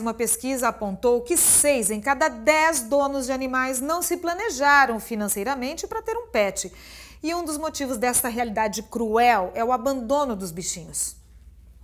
Uma pesquisa apontou que seis em cada dez donos de animais não se planejaram financeiramente para ter um pet. E um dos motivos dessa realidade cruel é o abandono dos bichinhos.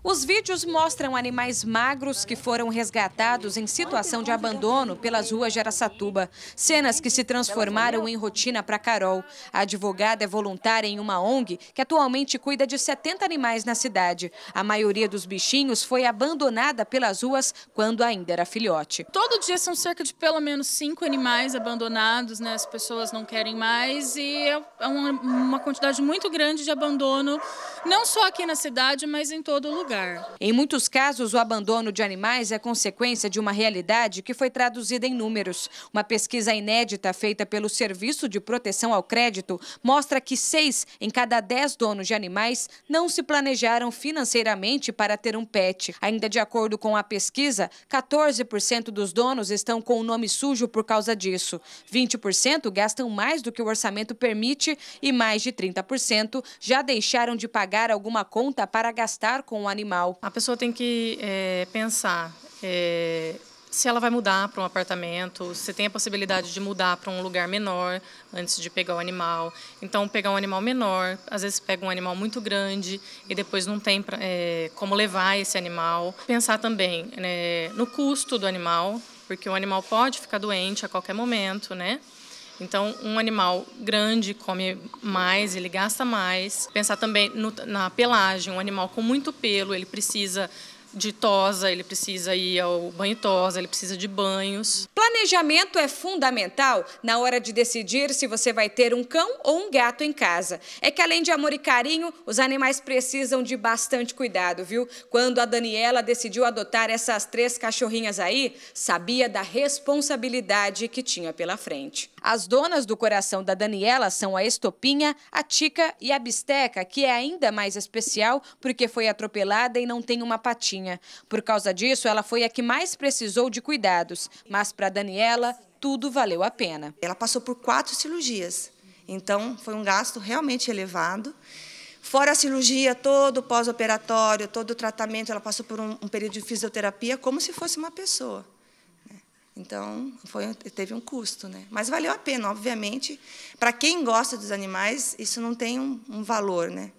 Os vídeos mostram animais magros que foram resgatados em situação de abandono pelas ruas de Araçatuba. Cenas que se transformaram em rotina para Carol. A advogada é voluntária em uma ONG que atualmente cuida de 70 animais na cidade. A maioria dos bichinhos foi abandonada pelas ruas quando ainda era filhote. Todo dia são cerca de pelo menos cinco animais abandonados, né? as pessoas não querem mais e é, é uma quantidade muito grande de abandono, não só aqui na cidade, mas em todo lugar lugar. Em muitos casos, o abandono de animais é consequência de uma realidade que foi traduzida em números. Uma pesquisa inédita feita pelo Serviço de Proteção ao Crédito mostra que seis em cada dez donos de animais não se planejaram financeiramente para ter um pet. Ainda de acordo com a pesquisa, 14% dos donos estão com o nome sujo por causa disso. 20% gastam mais do que o orçamento permite e mais de 30% já deixaram de pagar alguma conta para gastar com o animal animal. A pessoa tem que é, pensar é, se ela vai mudar para um apartamento, se tem a possibilidade de mudar para um lugar menor antes de pegar o animal. Então, pegar um animal menor, às vezes pega um animal muito grande e depois não tem é, como levar esse animal. Pensar também né, no custo do animal, porque o animal pode ficar doente a qualquer momento, né? Então, um animal grande come mais, ele gasta mais. Pensar também no, na pelagem, um animal com muito pelo, ele precisa de tosa, ele precisa ir ao banho tosa, ele precisa de banhos. Planejamento é fundamental na hora de decidir se você vai ter um cão ou um gato em casa. É que além de amor e carinho, os animais precisam de bastante cuidado, viu? Quando a Daniela decidiu adotar essas três cachorrinhas aí, sabia da responsabilidade que tinha pela frente. As donas do coração da Daniela são a Estopinha, a Tica e a Bisteca, que é ainda mais especial porque foi atropelada e não tem uma patinha. Por causa disso, ela foi a que mais precisou de cuidados, mas para Daniela, tudo valeu a pena. Ela passou por quatro cirurgias, então foi um gasto realmente elevado. Fora a cirurgia, todo o pós-operatório, todo o tratamento, ela passou por um, um, período de fisioterapia como se fosse uma pessoa. Né? Então, foi, teve um custo, né? mas valeu a pena, obviamente. Para quem gosta dos animais, isso não tem um, um valor. Né?